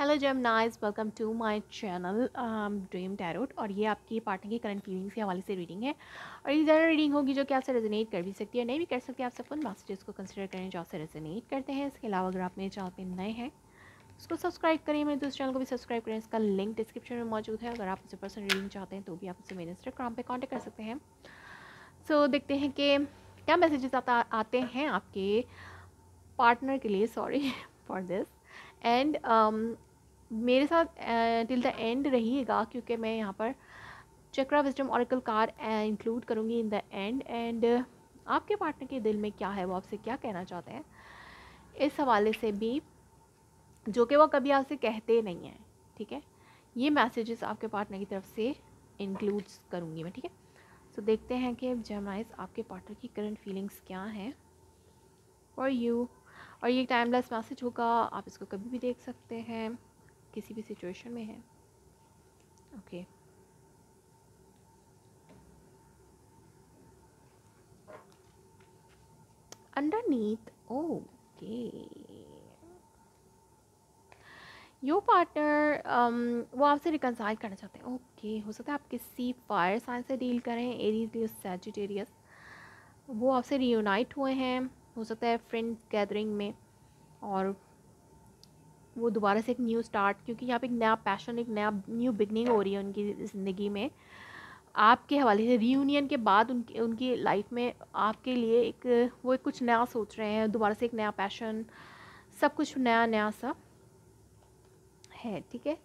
Hello nice welcome to my channel dream tarot और ये आपकी पार्टनर की करंट फीलिंग्स के हवाले से रीडिंग है और ये ज़्यादा रीडिंग होगी जो कि आपसे रेजोनेट कर भी सकती है नहीं भी कर सकती आप उन मैसेजेस को कंसिडर करें जो आपसे रेजोनेट करते हैं इसके अलावा अगर आप मेरे चैनल पे नए हैं उसको सब्सक्राइब करें मेरे दूसरे चैनल को भी सब्सक्राइब करें इसका लिंक डिस्क्रिप्शन में मौजूद है अगर आप उसे पर्सनल रीडिंग चाहते हैं तो भी आप उसे मेरे इंस्टाग्राम पर कॉन्टेक्ट कर सकते हैं सो so, देखते हैं कि क्या मैसेजेस आते हैं आपके पार्टनर के लिए सॉरी फॉर दिस एंड मेरे साथ टिल द एंड रहिएगा क्योंकि मैं यहाँ पर chakra wisdom oracle card include करूँगी इन द एंड एंड आपके पार्टनर के दिल में क्या है वो आपसे क्या कहना चाहते हैं इस हवाले से भी जो कि वो कभी आपसे कहते नहीं हैं ठीक है ये मैसेजेस आपके पार्टनर की तरफ से इंक्लूड्स करूँगी मैं ठीक है सो देखते हैं कि जर्माइज आपके पार्टनर की करंट फीलिंग्स क्या हैं और यू और ये टाइमलेस मैसेज होगा आप इसको कभी भी देख सकते हैं किसी भी सिचुएशन में है okay under underneath okay your partner um, वो आपसे रिकनसाइल करना चाहते हैं ओके okay, हो सकता है आप किसी फायर साइन से डील करें एरीज लियो सेजिटेरियस वो आपसे रीयूनाइट हुए हैं हो सकता है फ्रेंड गैदरिंग में और वो दोबारा से एक न्यू स्टार्ट क्योंकि यहाँ पे एक नया पैशन एक नया न्यू बिगनिंग हो रही है उनकी ज़िंदगी में आपके हवाले से रीयूनियन के बाद उनकी उनकी लाइफ में आपके लिए एक वो एक कुछ नया सोच रहे हैं दोबारा से एक नया पैशन सब कुछ नया नया सा है ठीक है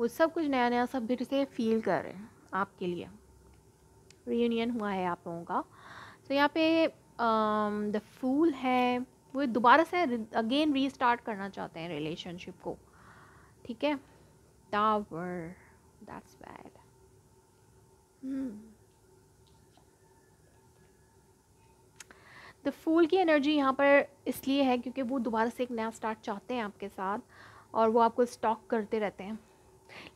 वो सब कुछ नया नया सब फिर से फील कर रहे हैं आपके लिए रीयूनियन हुआ है आप लोगों का तो यहाँ पे द um, फूल है वो दोबारा से अगेन रीस्टार्ट करना चाहते हैं रिलेशनशिप को ठीक है tower that's bad the fool की एनर्जी यहाँ पर इसलिए है क्योंकि वो दोबारा से एक नया स्टार्ट चाहते हैं आपके साथ और वो आपको स्टॉक करते रहते हैं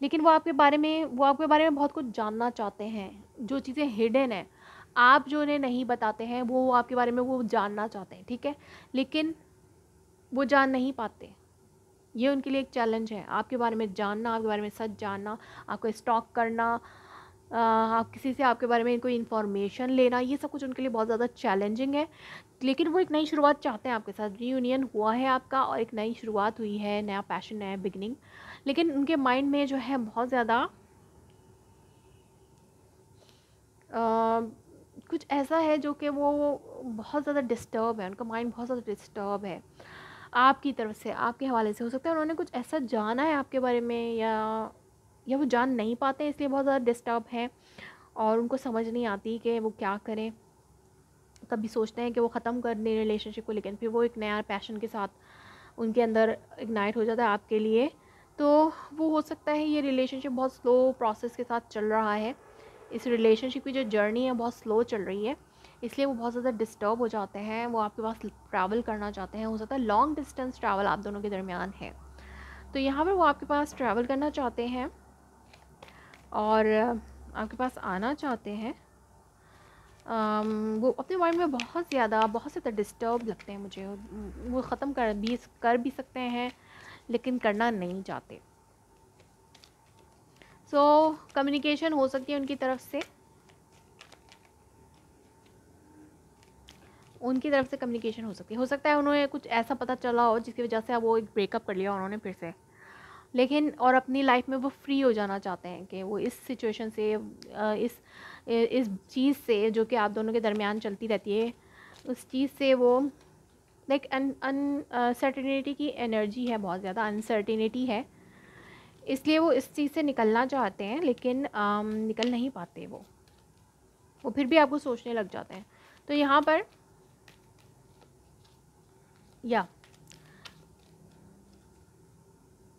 लेकिन वो आपके बारे में वो आपके बारे में बहुत कुछ जानना चाहते हैं जो चीज़ें हिडन है आप जो उन्हें नहीं बताते हैं वो आपके बारे में वो जानना चाहते हैं ठीक है लेकिन वो जान नहीं पाते ये उनके लिए एक चैलेंज है आपके बारे में जानना आपके बारे में सच जानना आपको स्टॉक करना आप किसी से आपके बारे में कोई इन्फॉर्मेशन लेना ये सब कुछ उनके लिए बहुत ज़्यादा चैलेंजिंग है लेकिन वो एक नई शुरुआत चाहते हैं आपके साथ रीयूनियन हुआ है आपका और एक नई शुरुआत हुई है नया पैशन नया बिगनिंग लेकिन उनके माइंड में जो है बहुत ज़्यादा कुछ ऐसा है जो कि वो बहुत ज़्यादा डिस्टर्ब है उनका माइंड बहुत ज़्यादा डिस्टर्ब है आपकी तरफ से आपके हवाले से हो सकता है उन्होंने कुछ ऐसा जाना है आपके बारे में या या वो जान नहीं पाते हैं इसलिए बहुत ज़्यादा डिस्टर्ब हैं और उनको समझ नहीं आती कि वो क्या करें कभी सोचते हैं कि वो ख़त्म कर दें रिलेशनशिप को लेकिन फिर वो एक नया पैशन के साथ उनके अंदर इग्नाइट हो जाता है आपके लिए तो वो हो सकता है ये रिलेशनशिप बहुत स्लो प्रोसेस के साथ चल रहा है इस रिलेशनशिप की जो जर्नी है बहुत स्लो चल रही है इसलिए वो बहुत ज़्यादा डिस्टर्ब हो जाते हैं वो आपके पास ट्रैवल करना चाहते हैं हो सकता है लॉन्ग डिस्टेंस ट्रैवल आप दोनों के दरमियान है तो यहाँ पर वो आपके पास ट्रैवल करना चाहते हैं और आपके पास आना चाहते हैं वो अपने माइंड में बहुत ज़्यादा बहुत ज़्यादा डिस्टर्ब लगते हैं मुझे वो ख़त्म कर भी कर भी सकते हैं लेकिन करना नहीं चाहते सो so, कम्युनिकेशन हो सकती है उनकी तरफ से उनकी तरफ से कम्युनिकेशन हो सकती है हो सकता है उन्होंने कुछ ऐसा पता चला हो जिसकी वजह से वो एक ब्रेकअप कर लिया उन्होंने फिर से लेकिन और अपनी लाइफ में वो फ्री हो जाना चाहते हैं कि वो इस सिचुएशन से इस इस चीज़ से जो कि आप दोनों के दरमियान चलती रहती है उस चीज़ से वो लाइक अन अनसर्टिनिटी की एनर्जी है बहुत ज़्यादा अनसर्टिनिटी है इसलिए वो इस चीज़ से निकलना चाहते हैं लेकिन आ, निकल नहीं पाते वो वो फिर भी आपको सोचने लग जाते हैं तो यहाँ पर या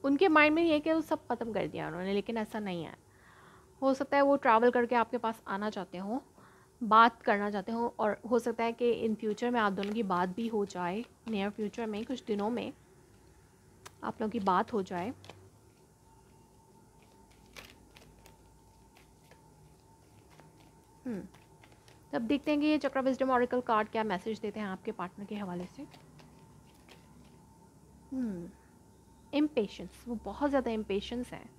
उनके माइंड में ये कि वो सब ख़त्म कर दिया उन्होंने लेकिन ऐसा नहीं है हो सकता है वो ट्रैवल करके आपके पास आना चाहते हों बात करना चाहते हो और हो सकता है कि इन फ्यूचर में आप दोनों की बात भी हो जाए नियर फ्यूचर में कुछ दिनों में आप लोगों की बात हो जाए हम्म। तो अब देखते हैं कि ये चक्र विजडम ऑरिकल कार्ड क्या मैसेज देते हैं आपके पार्टनर के हवाले से इम्पेशंस हम्म। वो बहुत ज़्यादा इम्पेशंस हैं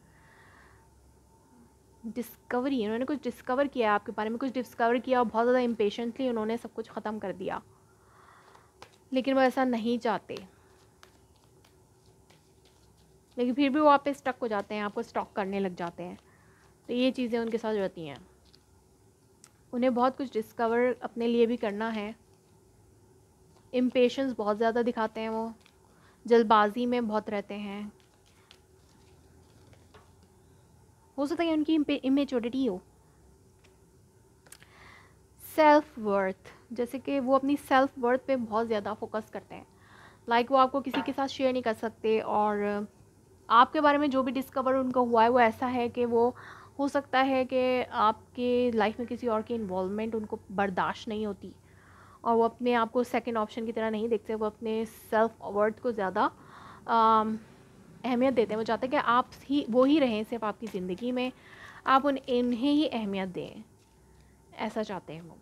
डिस्कवरी उन्होंने कुछ डिस्कवर किया आपके बारे में कुछ डिस्कवर किया और बहुत ज़्यादा इम्पेशेंटली उन्होंने सब कुछ ख़त्म कर दिया लेकिन वो ऐसा नहीं चाहते लेकिन फिर भी वो आप पे स्टक हो जाते हैं आपको स्टॉक करने लग जाते हैं तो ये चीज़ें उनके साथ रहती हैं उन्हें बहुत कुछ डिस्कवर अपने लिए भी करना है इम्पेश बहुत ज़्यादा दिखाते हैं वो जल्दबाजी में बहुत रहते हैं हो सकता है उनकी इमेचोरिटी हो सेल्फ वर्थ जैसे कि वो अपनी सेल्फ वर्थ पे बहुत ज़्यादा फोकस करते हैं लाइक like वो आपको किसी के साथ शेयर नहीं कर सकते और आपके बारे में जो भी डिस्कवर उनको हुआ है वो ऐसा है कि वो हो सकता है कि आपके लाइफ में किसी और की इन्वॉलमेंट उनको बर्दाश्त नहीं होती और वो अपने आप को सेकेंड ऑप्शन की तरह नहीं देखते वो अपने सेल्फ वर्थ को ज़्यादा अहमियत देते हैं वो चाहते हैं कि आप ही वो ही रहें सिर्फ आपकी ज़िंदगी में आप उन इन्हें ही अहमियत दें ऐसा चाहते हैं वो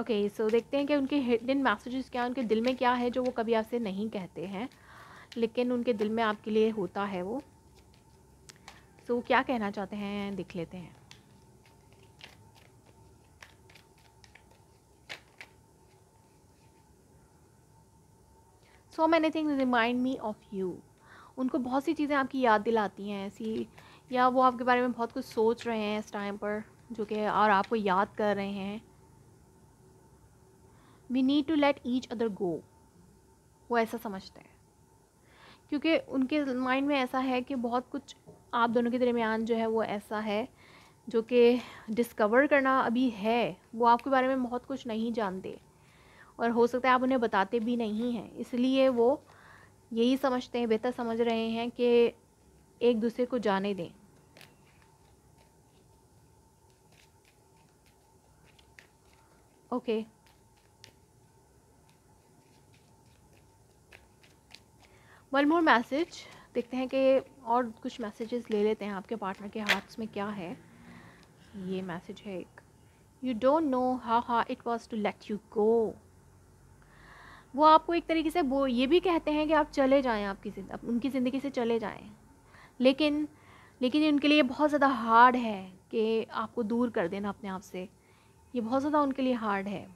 ओके okay, सो so देखते हैं कि उनके हिडन मैसेजेस क्या उनके दिल में क्या है जो वो कभी आपसे नहीं कहते हैं लेकिन उनके दिल में आपके लिए होता है वो सो तो वो क्या कहना चाहते हैं दिख लेते हैं so many thing remind me of you उनको बहुत सी चीज़ें आपकी याद दिलाती हैं ऐसी या वो आपके बारे में बहुत कुछ सोच रहे हैं इस टाइम पर जो कि और आपको याद कर रहे हैं we need to let each other go वो ऐसा समझते हैं क्योंकि उनके माइंड में ऐसा है कि बहुत कुछ आप दोनों के दरमियान जो है वो ऐसा है जो कि डिस्कवर करना अभी है वो आपके बारे में बहुत कुछ नहीं जानते और हो सकता है आप उन्हें बताते भी नहीं हैं इसलिए वो यही समझते हैं बेहतर समझ रहे हैं कि एक दूसरे को जाने दें ओके वन मोर मैसेज देखते हैं कि और कुछ मैसेजेस ले लेते हैं आपके पार्टनर के हाथ में क्या है ये मैसेज है एक यू डोंट नो हाउ हा it was to let you go वो आपको एक तरीके से वो ये भी कहते हैं कि आप चले जाएं आपकी जिंदगी उनकी ज़िंदगी से चले जाएं लेकिन लेकिन उनके लिए बहुत ज़्यादा हार्ड है कि आपको दूर कर देना अपने आप से ये बहुत ज़्यादा उनके लिए हार्ड है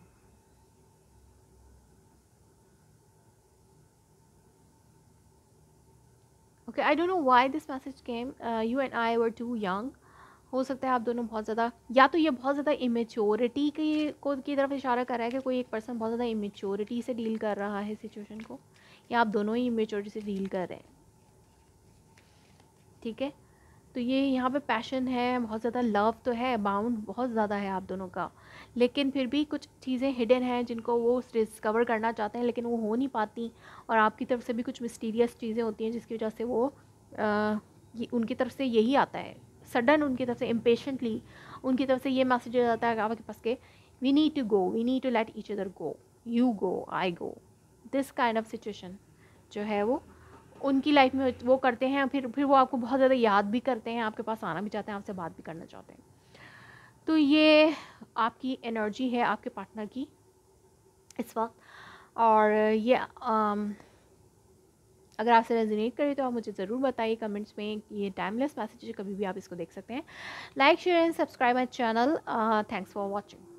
okay I don't know why this message came you and I were too young हो सकता है आप दोनों बहुत ज़्यादा या तो ये बहुत ज़्यादा इमेच्योरिटी की को की तरफ इशारा कर रहा है कि कोई एक पर्सन बहुत ज़्यादा इमेच्योरिटी से डील कर रहा है सिचुएशन को या आप दोनों ही इमेच्योरिटी से डील कर रहे हैं ठीक है तो ये यहाँ पे पैशन है बहुत ज़्यादा लव तो है अबाउंड बहुत ज़्यादा है आप दोनों का लेकिन फिर भी कुछ चीज़ें हिडन हैं जिनको वो डिस्कवर करना चाहते हैं लेकिन वो हो नहीं पाती और आपकी तरफ से भी कुछ मिस्टीरियस चीज़ें होती हैं जिसकी वजह से वो आ, उनकी तरफ से यही आता है सडन उनकी तरफ से इम्पेशेंटली उनकी तरफ से ये मैसेज हो जाता है आपके पास के we need to go we need to let each other go you go I go this kind of situation जो है वो उनकी लाइफ में वो करते हैं फिर फिर वो आपको बहुत ज़्यादा याद भी करते हैं आपके पास आना भी चाहते हैं आपसे बात भी करना चाहते हैं तो ये आपकी एनर्जी है आपके पार्टनर की इस वक्त और ये आम, अगर आपसे रेजिनेट करें तो आप मुझे ज़रूर बताइए कमेंट्स में ये टाइमलेस मैसेज कभी भी आप इसको देख सकते हैं like share and subscribe my channel thanks for watching